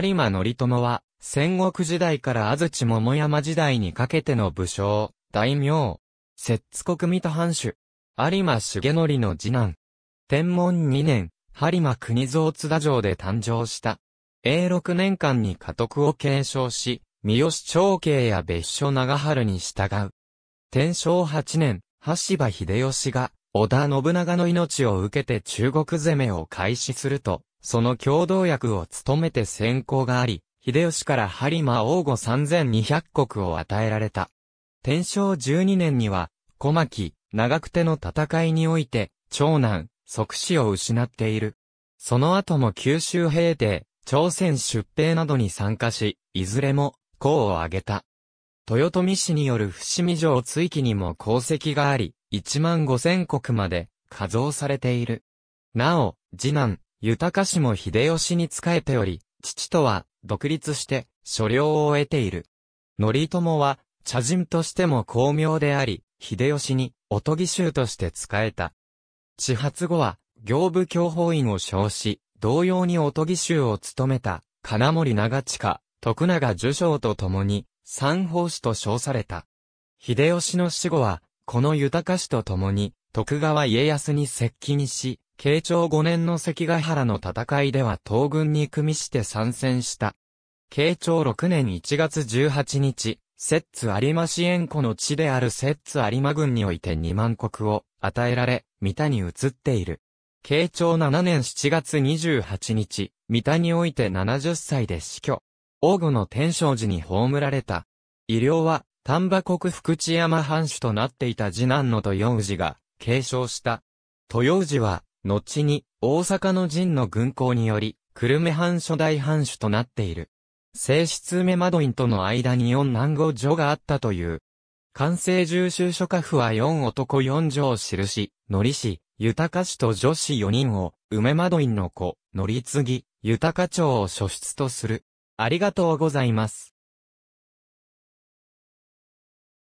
有馬則友は、戦国時代から安土桃山時代にかけての武将、大名、摂津国水戸藩主、有馬重則の次男。天文2年、播磨国蔵津田城で誕生した。永禄年間に家督を継承し、三好長慶や別所長春に従う。天正8年、橋場秀吉が、織田信長の命を受けて中国攻めを開始すると、その共同役を務めて先行があり、秀吉から播磨王後3200国を与えられた。天正12年には、小牧、長久手の戦いにおいて、長男、即死を失っている。その後も九州平定、朝鮮出兵などに参加し、いずれも、功を挙げた。豊臣氏による伏見城追記にも功績があり、1万5千石まで、加増されている。なお、次男、豊氏も秀吉に仕えており、父とは、独立して、所領を得ている。則友は、茶人としても巧妙であり、秀吉に、おとぎ衆として仕えた。始発後は、行部教法院を称し、同様におとぎ衆を務めた、金森長近、徳永受賞と共に、三法師と称された。秀吉の死後は、この豊しと共に、徳川家康に接近し、慶長5年の関ヶ原の戦いでは東軍に組みして参戦した。慶長6年1月18日、摂津有馬支援湖の地である摂津有馬軍において2万国を与えられ、三田に移っている。慶長7年7月28日、三田において70歳で死去。王吾の天正寺に葬られた。医療は、丹波国福知山藩主となっていた次男の豊氏が継承した。豊氏は、後に大阪の陣の軍港により、久留米藩初代藩主となっている。正室梅窓院との間に四男五女があったという。関西重修書家府は四男四女を記し、のり氏、豊か氏と女子四人を、梅窓院の子、のり継ぎ、豊か町を所出とする。ありがとうございます。